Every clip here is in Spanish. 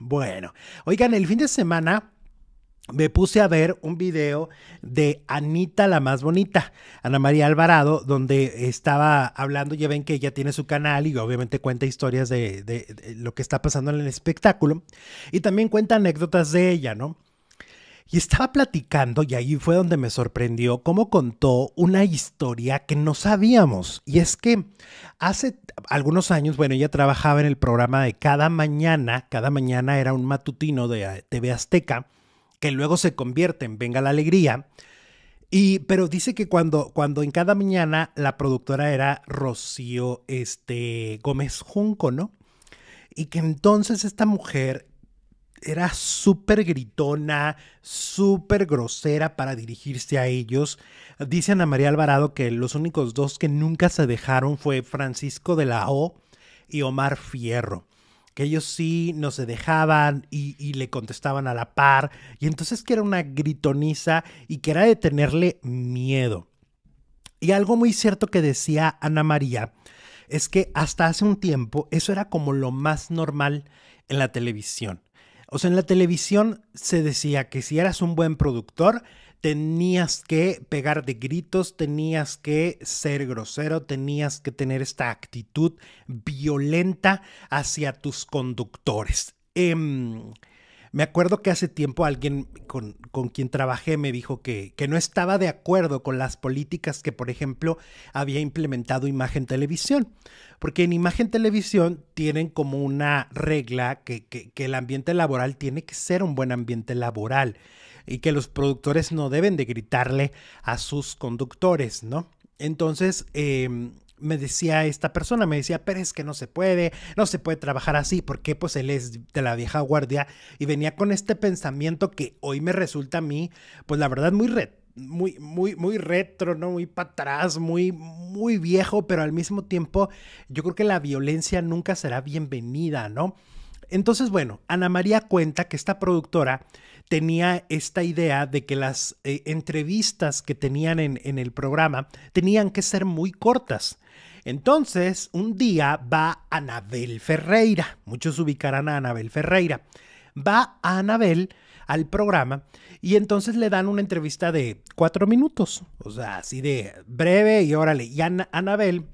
Bueno, oigan, el fin de semana me puse a ver un video de Anita la más bonita, Ana María Alvarado, donde estaba hablando, ya ven que ella tiene su canal y obviamente cuenta historias de, lo que está pasando en el espectáculo y también cuenta anécdotas de ella, ¿no? Y estaba platicando y ahí fue donde me sorprendió cómo contó una historia que no sabíamos. Y es que hace algunos años, bueno, ella trabajaba en el programa de Cada Mañana, Cada Mañana era un matutino de TV Azteca, que luego se convierte en Venga la Alegría. Y, pero dice que cuando, cuando en cada mañana la productora era Rocío este, Gómez Junco, ¿no? Y que entonces esta mujer era súper gritona, súper grosera para dirigirse a ellos. Dice Ana María Alvarado que los únicos dos que nunca se dejaron fue Francisco de la O y Omar Fierro. Que ellos sí no se dejaban y, le contestaban a la par. Y entonces que era una gritoniza y que era de tenerle miedo. Y algo muy cierto que decía Ana María es que hasta hace un tiempo eso era como lo más normal en la televisión en la televisión se decía que si eras un buen productor, tenías que pegar de gritos, tenías que ser grosero, tenías que tener esta actitud violenta hacia tus conductores. Em, me acuerdo que hace tiempo alguien con, con quien trabajé me dijo que, que no estaba de acuerdo con las políticas que, por ejemplo, había implementado Imagen Televisión. Porque en Imagen Televisión tienen como una regla que, que, el ambiente laboral tiene que ser un buen ambiente laboral y que los productores no deben de gritarle a sus conductores, ¿no? Entonces, em, me decía esta persona, me decía, pero es que no se puede, no se puede trabajar así, porque pues él es de la vieja guardia y venía con este pensamiento que hoy me resulta a mí, pues la verdad, muy Muy, muy, muy retro, ¿no? Muy para atrás, muy, muy viejo, pero al mismo tiempo yo creo que la violencia nunca será bienvenida, ¿no? Entonces, bueno, Ana María cuenta que esta productora tenía esta idea de que las eh, entrevistas que tenían en, en, el programa tenían que ser muy cortas. Entonces, un día va Anabel Ferreira, muchos ubicarán a Anabel Ferreira, va a Anabel al programa y entonces le dan una entrevista de cuatro minutos, o sea, así de breve y órale, y Anabel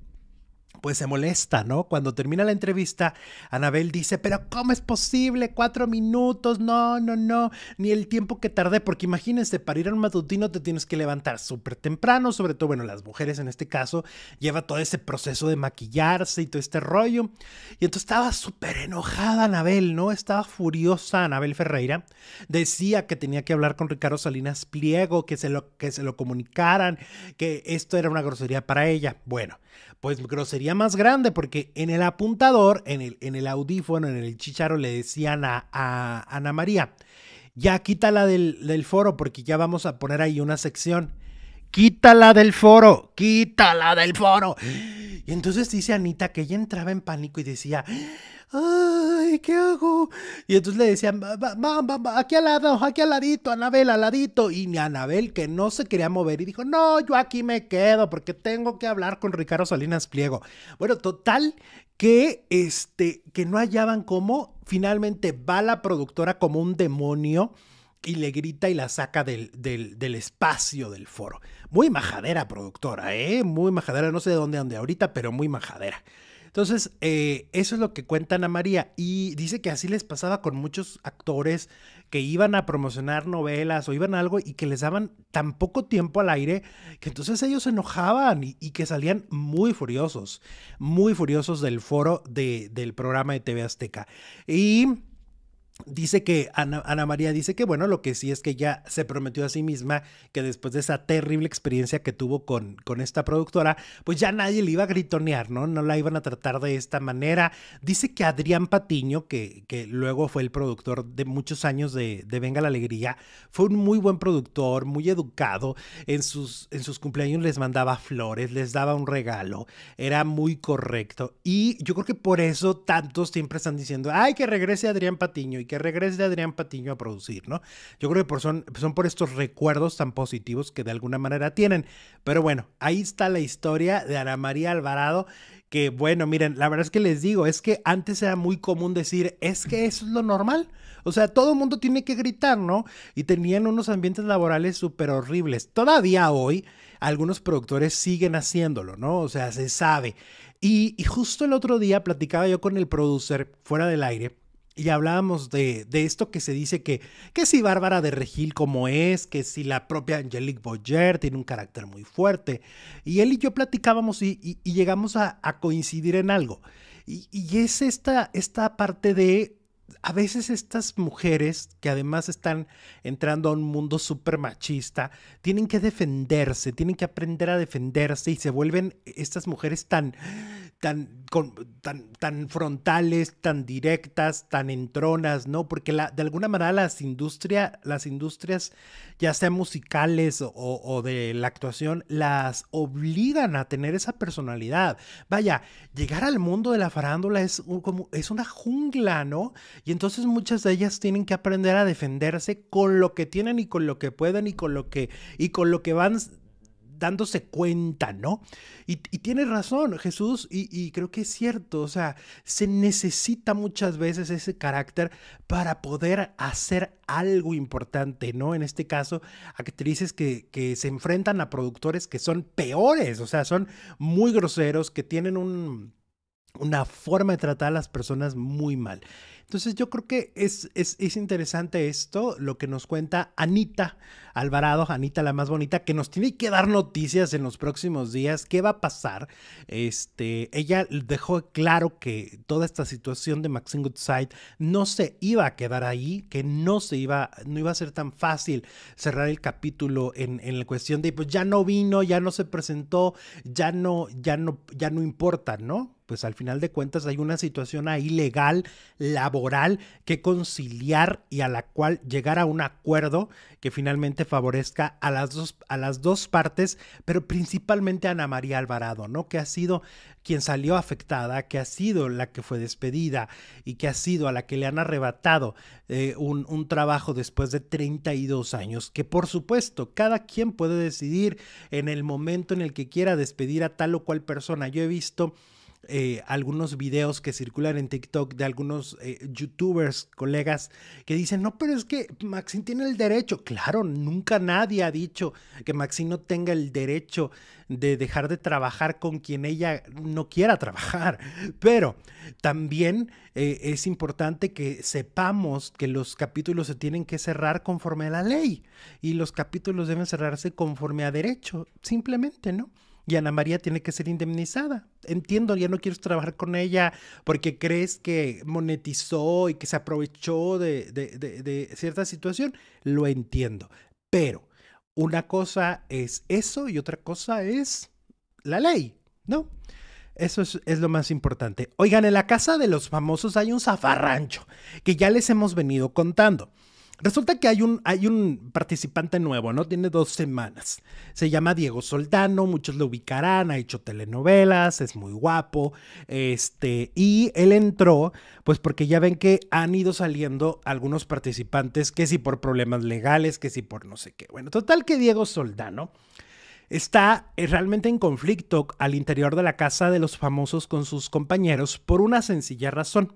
pues se molesta, ¿no? Cuando termina la entrevista, Anabel dice, pero ¿cómo es posible? Cuatro minutos, no, no, no, ni el tiempo que tardé, porque imagínense, para ir a un matutino te tienes que levantar súper temprano, sobre todo, bueno, las mujeres en este caso, lleva todo ese proceso de maquillarse y todo este rollo. Y entonces estaba súper enojada Anabel, ¿no? Estaba furiosa Anabel Ferreira. Decía que tenía que hablar con Ricardo Salinas Pliego, que se lo, que se lo comunicaran, que esto era una grosería para ella. Bueno, pues grosería más grande porque en el apuntador, en el, en el audífono, en el chicharo le decían a, Ana María, ya quítala del, del foro porque ya vamos a poner ahí una sección. Quítala del foro, quítala del foro. Y entonces dice Anita que ella entraba en pánico y decía, ay, ¿qué hago? Y entonces le decían, aquí al lado, aquí al ladito, Anabel, al ladito. Y Anabel, que no se quería mover, y dijo, no, yo aquí me quedo porque tengo que hablar con Ricardo Salinas Pliego. Bueno, total, que, este, que no hallaban cómo, finalmente va la productora como un demonio y le grita y la saca del, del, del, espacio del foro. Muy majadera productora, ¿eh? Muy majadera, no sé de dónde ande ahorita, pero muy majadera. Entonces, eh, eso es lo que cuentan a María y dice que así les pasaba con muchos actores que iban a promocionar novelas o iban a algo y que les daban tan poco tiempo al aire que entonces ellos se enojaban y, y que salían muy furiosos, muy furiosos del foro de, del programa de TV Azteca. Y Dice que Ana, María dice que bueno, lo que sí es que ya se prometió a sí misma que después de esa terrible experiencia que tuvo con, con esta productora, pues ya nadie le iba a gritonear, ¿no? No la iban a tratar de esta manera. Dice que Adrián Patiño, que, que luego fue el productor de muchos años de, Venga la Alegría, fue un muy buen productor, muy educado. En sus, en sus cumpleaños les mandaba flores, les daba un regalo, era muy correcto. Y yo creo que por eso tantos siempre están diciendo, ay, que regrese Adrián Patiño que regrese Adrián Patiño a producir, ¿no? Yo creo que por son, son por estos recuerdos tan positivos que de alguna manera tienen. Pero bueno, ahí está la historia de Ana María Alvarado, que bueno, miren, la verdad es que les digo, es que antes era muy común decir, es que eso es lo normal. O sea, todo el mundo tiene que gritar, ¿no? Y tenían unos ambientes laborales súper horribles. Todavía hoy algunos productores siguen haciéndolo, ¿no? O sea, se sabe. Y, y, justo el otro día platicaba yo con el producer fuera del aire y hablábamos de, esto que se dice que, que si Bárbara de Regil como es, que si la propia Angelique Boyer tiene un carácter muy fuerte. Y él y yo platicábamos y, llegamos a, coincidir en algo. Y, y es esta, esta parte de a veces estas mujeres que además están entrando a un mundo súper machista, tienen que defenderse, tienen que aprender a defenderse y se vuelven estas mujeres tan, tan, tan, tan frontales, tan directas, tan entronas, ¿no? Porque la, de alguna manera las, industria, las industrias, ya sean musicales o, o de la actuación, las obligan a tener esa personalidad. Vaya, llegar al mundo de la farándula es, como, es una jungla, ¿no? Y entonces muchas de ellas tienen que aprender a defenderse con lo que tienen y con lo que pueden y con lo que, y con lo que van dándose cuenta, ¿no? Y, tienes razón Jesús, y, creo que es cierto, o sea, se necesita muchas veces ese carácter para poder hacer algo importante, ¿no? En este caso, actrices que se enfrentan a productores que son peores, o sea, son muy groseros, que tienen un una forma de tratar a las personas muy mal. Entonces yo creo que es, es, interesante esto, lo que nos cuenta Anita Alvarado, Anita la más bonita, que nos tiene que dar noticias en los próximos días, qué va a pasar. Este, ella dejó claro que toda esta situación de Maxine Goodside no se iba a quedar ahí, que no se iba, no iba a ser tan fácil cerrar el capítulo en, la cuestión de, pues ya no vino, ya no se presentó, ya no, ya no, ya no importa, ¿no? pues al final de cuentas hay una situación ahí legal, laboral, que conciliar y a la cual llegar a un acuerdo que finalmente favorezca a las dos, a las dos partes, pero principalmente a Ana María Alvarado, ¿no? Que ha sido quien salió afectada, que ha sido la que fue despedida y que ha sido a la que le han arrebatado eh, un, un trabajo después de 32 años, que por supuesto cada quien puede decidir en el momento en el que quiera despedir a tal o cual persona. Yo he visto eh, algunos videos que circulan en TikTok de algunos eh, youtubers, colegas, que dicen, no, pero es que Maxine tiene el derecho. Claro, nunca nadie ha dicho que Maxine no tenga el derecho de dejar de trabajar con quien ella no quiera trabajar. Pero también eh, es importante que sepamos que los capítulos se tienen que cerrar conforme a la ley y los capítulos deben cerrarse conforme a derecho, simplemente, ¿no? y Ana María tiene que ser indemnizada. Entiendo, ya no quieres trabajar con ella porque crees que monetizó y que se aprovechó de, cierta situación. Lo entiendo. Pero una cosa es eso y otra cosa es la ley, ¿no? Eso es, lo más importante. Oigan, en la casa de los famosos hay un zafarrancho que ya les hemos venido contando. Resulta que hay un, hay un participante nuevo, ¿no? Tiene dos semanas. Se llama Diego Soldano, muchos lo ubicarán, ha hecho telenovelas, es muy guapo. Este, y él entró, pues porque ya ven que han ido saliendo algunos participantes, que si por problemas legales, que si por no sé qué. Bueno, total que Diego Soldano está eh, realmente en conflicto al interior de la casa de los famosos con sus compañeros por una sencilla razón.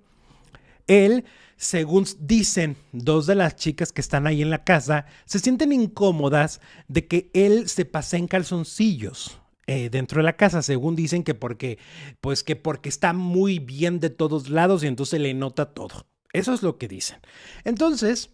Él, según dicen dos de las chicas que están ahí en la casa, se sienten incómodas de que él se pase en calzoncillos. Eh, dentro de la casa, según dicen que porque, pues que porque está muy bien de todos lados y entonces le nota todo. Eso es lo que dicen. Entonces,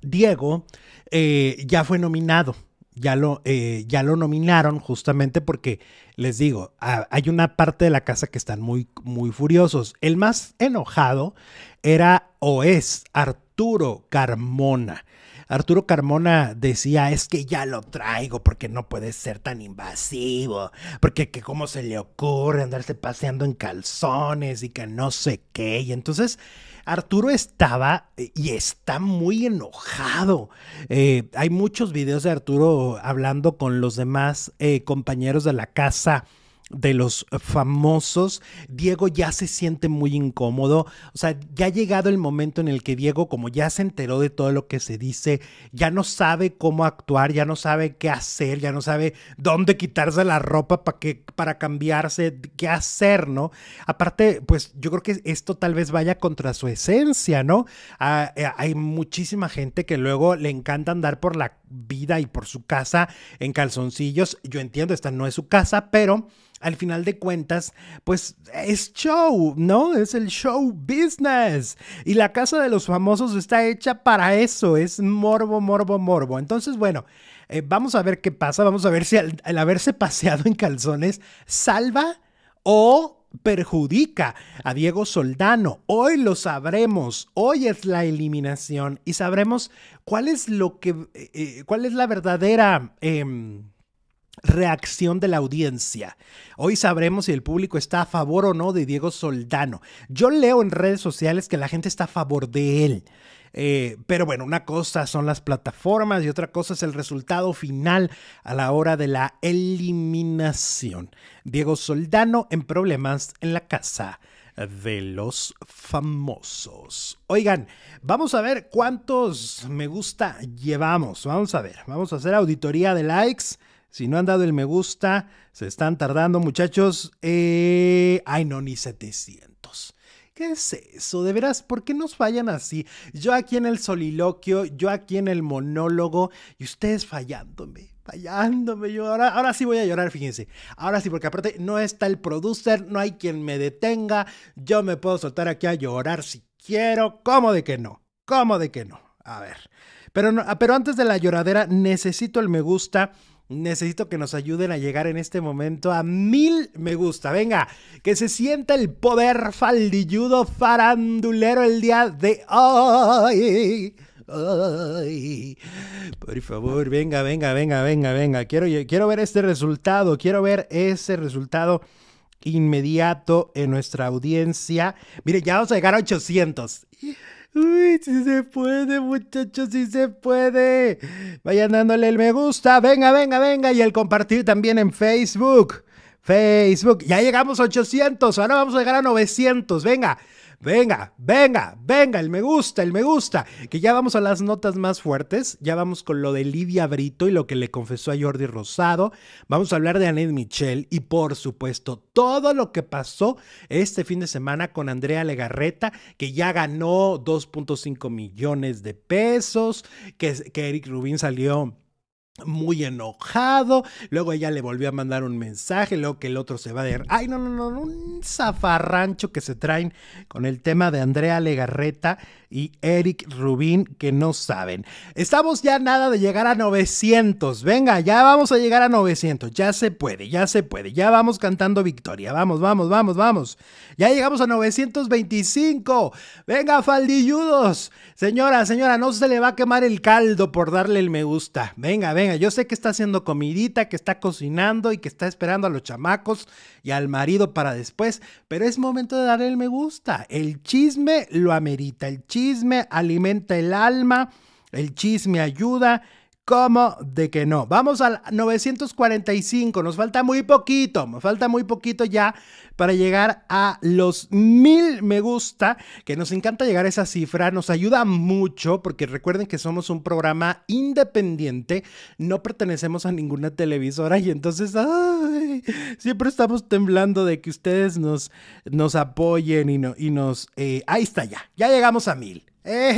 Diego eh, ya fue nominado ya lo, eh, ya lo nominaron justamente porque, les digo, hay una parte de la casa que están muy, muy furiosos. El más enojado era o es Arturo Carmona. Arturo Carmona decía, es que ya lo traigo porque no puede ser tan invasivo, porque que cómo se le ocurre andarse paseando en calzones y que no sé qué. Y entonces Arturo estaba eh, y está muy enojado. Eh, hay muchos videos de Arturo hablando con los demás eh, compañeros de la casa de los famosos. Diego ya se siente muy incómodo. O sea, ya ha llegado el momento en el que Diego, como ya se enteró de todo lo que se dice, ya no sabe cómo actuar, ya no sabe qué hacer, ya no sabe dónde quitarse la ropa para que, para cambiarse, qué hacer, ¿no? Aparte, pues yo creo que esto tal vez vaya contra su esencia, ¿no? Ah, eh, hay muchísima gente que luego le encanta andar por la vida y por su casa en calzoncillos. Yo entiendo, esta no es su casa, pero al final de cuentas, pues es show, ¿no? Es el show business. Y la casa de los famosos está hecha para eso, es morbo, morbo, morbo. Entonces, bueno, eh, vamos a ver qué pasa, vamos a ver si al, haberse paseado en calzones salva o perjudica a Diego Soldano. Hoy lo sabremos, hoy es la eliminación y sabremos cuál es lo que, eh, eh, cuál es la verdadera... Em, reacción de la audiencia. Hoy sabremos si el público está a favor o no de Diego Soldano. Yo leo en redes sociales que la gente está a favor de él. Eh, pero bueno, una cosa son las plataformas y otra cosa es el resultado final a la hora de la eliminación. Diego Soldano en problemas en la casa de los famosos. Oigan, vamos a ver cuántos me gusta llevamos. Vamos a ver, vamos a hacer auditoría de likes. Si no han dado el me gusta, se están tardando, muchachos. Eh, ay, no, ni 700. ¿Qué es eso? De veras, ¿por qué nos fallan así? Yo aquí en el soliloquio, yo aquí en el monólogo y ustedes fallándome fallándome yo. Ahora, ahora sí voy a llorar, fíjense. Ahora sí, porque aparte no está el producer, no hay quien me detenga. Yo me puedo soltar aquí a llorar si quiero. ¿Cómo de que no? ¿Cómo de que no? A ver. Pero, no, ah, pero antes de la lloradera, necesito el me gusta. Necesito que nos ayuden a llegar en este momento a mil me gusta. Venga, que se sienta el poder faldilludo farandulero el día de hoy. por favor, venga, venga, venga, venga, venga. Quiero, quiero ver este resultado, quiero ver ese resultado inmediato en nuestra audiencia. Mire, ya vamos a llegar a 800. Uy, sí se puede, muchachos, sí se puede. Vayan dándole el me gusta, venga, venga, venga, y el compartir también en Facebook. Facebook, ya llegamos a 800, ahora vamos a llegar a 900, venga. Venga, venga, venga, el me gusta, el me gusta. Que ya vamos a las notas más fuertes. Ya vamos con lo de Lidia Brito y lo que le confesó a Jordi Rosado. Vamos a hablar de Annette Michel y, por supuesto, todo lo que pasó este fin de semana con Andrea Legarreta, que ya ganó 2.5 millones de pesos, que, que Eric Rubín salió muy enojado, luego ella le volvió a mandar un mensaje, luego que el otro se va a ver ay no, no, no, un zafarrancho que se traen con el tema de Andrea Legarreta y Eric Rubín que no saben. Estamos ya nada de llegar a 900, venga, ya vamos a llegar a 900, ya se puede, ya se puede, ya vamos cantando victoria, vamos, vamos, vamos, vamos, ya llegamos a 925, venga faldilludos, señora, señora, no se le va a quemar el caldo por darle el me gusta, venga, venga venga, yo sé que está haciendo comidita, que está cocinando y que está esperando a los chamacos y al marido para después, pero es momento de darle el me gusta. El chisme lo amerita, el chisme alimenta el alma, el chisme ayuda ¿Cómo de que no? Vamos al 945, nos falta muy poquito, nos falta muy poquito ya para llegar a los mil me gusta, que nos encanta llegar a esa cifra, nos ayuda mucho porque recuerden que somos un programa independiente, no pertenecemos a ninguna televisora y entonces ay, siempre estamos temblando de que ustedes nos, nos apoyen y, no, y nos... Eh, ahí está ya, ya llegamos a mil, ¡Eh,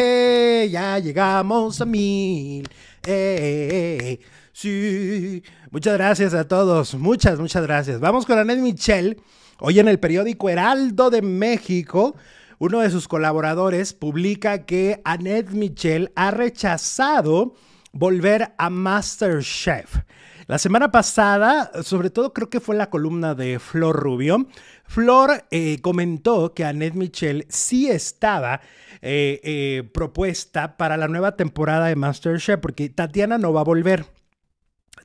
eh! ya llegamos a mil. Eh, sí. Muchas gracias a todos, muchas, muchas gracias. Vamos con Annette Michel. Hoy en el periódico Heraldo de México, uno de sus colaboradores publica que Annette Michel ha rechazado volver a MasterChef. La semana pasada, sobre todo creo que fue la columna de Flor Rubio, Flor eh, comentó que Annette Michel sí estaba eh, eh, propuesta para la nueva temporada de MasterChef, porque Tatiana no va a volver.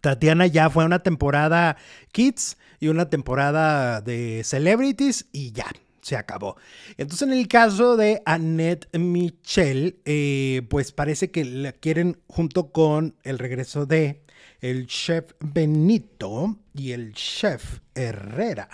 Tatiana ya fue una temporada Kids y una temporada de Celebrities y ya, se acabó. Entonces, en el caso de Annette Michel, pues parece que la quieren junto con el regreso de el chef Benito y el chef Herrera.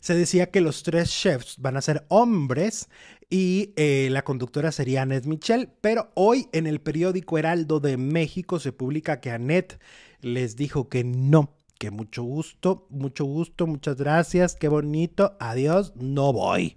Se decía que los tres chefs van a ser hombres y eh, la conductora sería Annette Michel, pero hoy en el periódico Heraldo de México se publica que Annette les dijo que no, que mucho gusto, mucho gusto, muchas gracias, qué bonito, adiós, no voy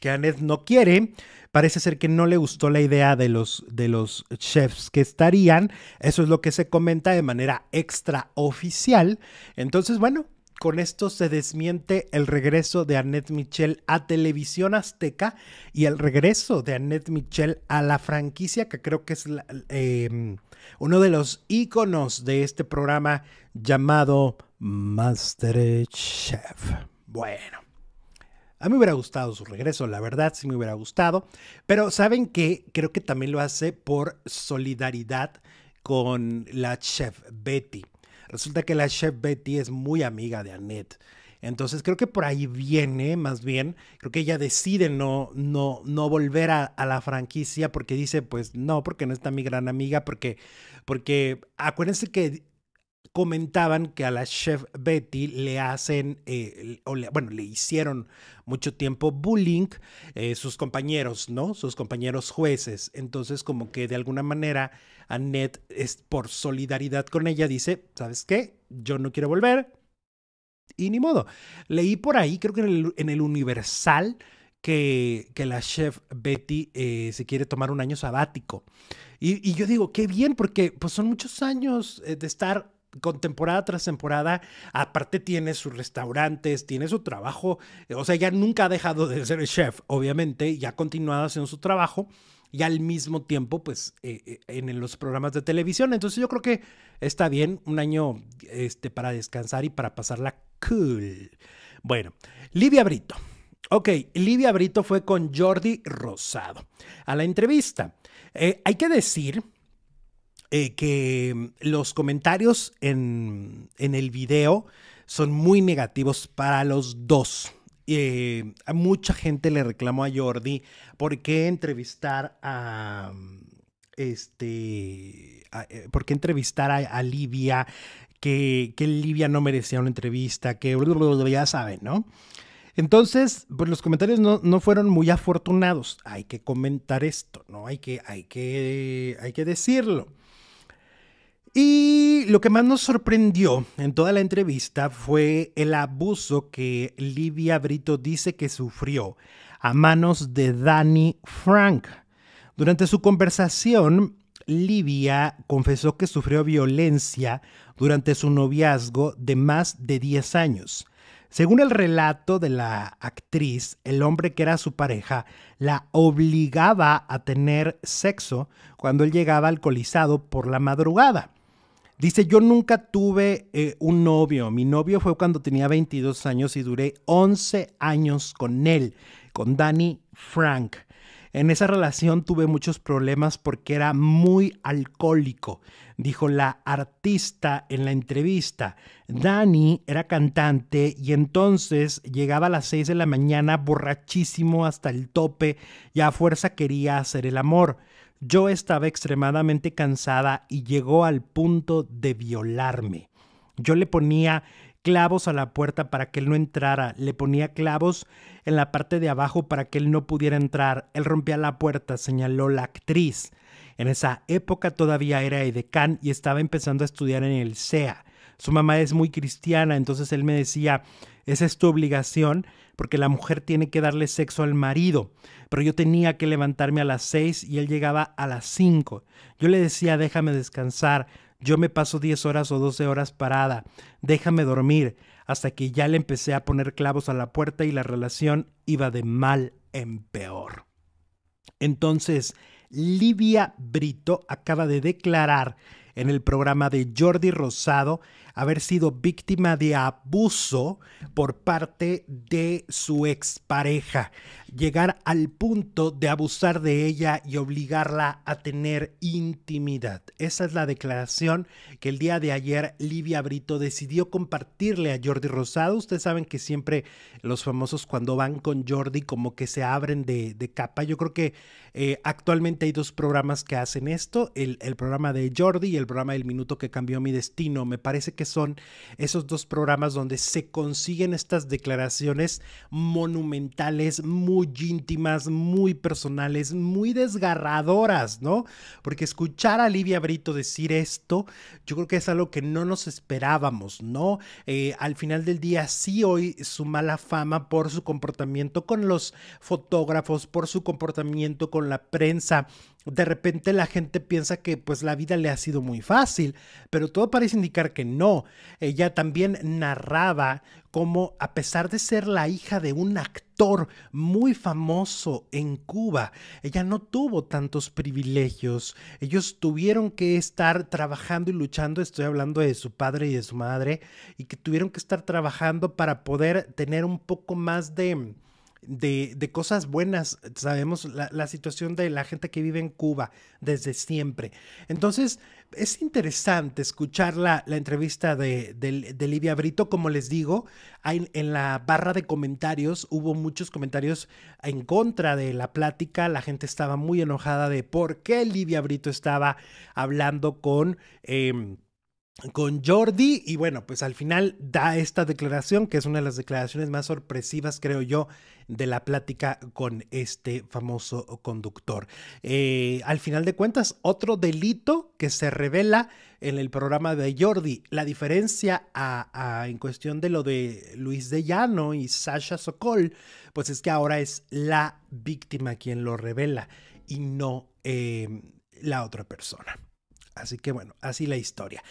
que Annette no quiere. Parece ser que no le gustó la idea de los, de los chefs que estarían. Eso es lo que se comenta de manera extraoficial. Entonces, bueno, con esto se desmiente el regreso de Annette Michel a Televisión Azteca y el regreso de Annette Michel a la franquicia que creo que es em, uno de los íconos de este programa llamado MasterChef. Bueno. A mí me hubiera gustado su regreso, la verdad sí me hubiera gustado, pero saben que creo que también lo hace por solidaridad con la chef Betty. Resulta que la chef Betty es muy amiga de Annette. Entonces creo que por ahí viene, más bien, creo que ella decide no, no, no volver a, la franquicia porque dice, pues no, porque no está mi gran amiga, porque, porque acuérdense que comentaban que a la chef Betty le hacen, eh, bueno, le hicieron mucho tiempo bullying eh, sus compañeros, ¿no? Sus compañeros jueces. Entonces, como que de alguna manera, Annette, es, por solidaridad con ella, dice, ¿sabes qué? Yo no quiero volver. Y ni modo. Leí por ahí, creo que en el, Universal, que, la chef Betty eh, se quiere tomar un año sabático. Y, yo digo, qué bien, porque pues, son muchos años de estar con temporada tras temporada, aparte tiene sus restaurantes, tiene su trabajo, o sea, ya nunca ha dejado de ser chef, obviamente, ya ha continuado haciendo su trabajo y al mismo tiempo, pues, eh, eh, en los programas de televisión. Entonces yo creo que está bien, un año este, para descansar y para pasarla cool. Bueno, Livia Brito. Ok, Livia Brito fue con Jordi Rosado a la entrevista. Eh, hay que decir eh, que mm, los comentarios en, el video son muy negativos para los dos. Eh, mucha gente le reclamó a Jordi por qué entrevistar a mm, este eh, por qué entrevistar a, Livia que, que, Livia no merecía una entrevista que ya saben no entonces, pues los comentarios no, no, fueron muy afortunados. Hay que comentar esto, ¿no? Hay que, hay que, hay que decirlo. Y lo que más nos sorprendió en toda la entrevista fue el abuso que Livia Brito dice que sufrió a manos de Danny Frank. Durante su conversación, Livia confesó que sufrió violencia durante su noviazgo de más de 10 años. Según el relato de la actriz, el hombre que era su pareja la obligaba a tener sexo cuando él llegaba alcoholizado por la madrugada. Dice, yo nunca tuve eh, un novio. Mi novio fue cuando tenía 22 años y duré 11 años con él, con Danny Frank. En esa relación tuve muchos problemas porque era muy alcohólico, dijo la artista en la entrevista. Dani era cantante y entonces llegaba a las 6 de la mañana borrachísimo hasta el tope y a fuerza quería hacer el amor. Yo estaba extremadamente cansada y llegó al punto de violarme. Yo le ponía clavos a la puerta para que él no entrara, le ponía clavos en la parte de abajo para que él no pudiera entrar, él rompía la puerta, señaló la actriz. En esa época todavía era edecán y estaba empezando a estudiar en el SEA su mamá es muy cristiana, entonces él me decía, esa es tu obligación, porque la mujer tiene que darle sexo al marido. Pero yo tenía que levantarme a las seis y él llegaba a las cinco. Yo le decía, déjame descansar, yo me paso diez horas o doce horas parada, déjame dormir, hasta que ya le empecé a poner clavos a la puerta y la relación iba de mal en peor. Entonces, Livia Brito acaba de declarar en el programa de Jordi Rosado haber sido víctima de abuso por parte de su expareja llegar al punto de abusar de ella y obligarla a tener intimidad. Esa es la declaración que el día de ayer Livia Brito decidió compartirle a Jordi Rosado. Ustedes saben que siempre los famosos cuando van con Jordi como que se abren de, capa. Yo creo que eh, actualmente hay dos programas que hacen esto, el, el programa de Jordi y el programa El Minuto que cambió mi destino. Me parece que son esos dos programas donde se consiguen estas declaraciones monumentales, muy muy íntimas, muy personales, muy desgarradoras, ¿no? Porque escuchar a Livia Brito decir esto, yo creo que es algo que no nos esperábamos, ¿no? Eh, al final del día sí hoy su mala fama por su comportamiento con los fotógrafos, por su comportamiento con la prensa, de repente la gente piensa que pues la vida le ha sido muy fácil, pero todo parece indicar que no. Ella también narraba como a pesar de ser la hija de un actor muy famoso en Cuba, ella no tuvo tantos privilegios. Ellos tuvieron que estar trabajando y luchando, estoy hablando de su padre y de su madre, y que tuvieron que estar trabajando para poder tener un poco más de... De, cosas buenas. Sabemos la, la, situación de la gente que vive en Cuba desde siempre. Entonces, es interesante escuchar la, entrevista de, Livia Brito. Como les digo, en, la barra de comentarios hubo muchos comentarios en contra de la plática. La gente estaba muy enojada de por qué Livia Brito estaba hablando con... Em, con Jordi y bueno, pues al final da esta declaración, que es una de las declaraciones más sorpresivas, creo yo, de la plática con este famoso conductor. Eh, al final de cuentas, otro delito que se revela en el programa de Jordi. La diferencia en cuestión de lo de Luis de Llano y Sasha Sokol, pues es que ahora es la víctima quien lo revela y no eh, la otra persona. Así que bueno, así la historia.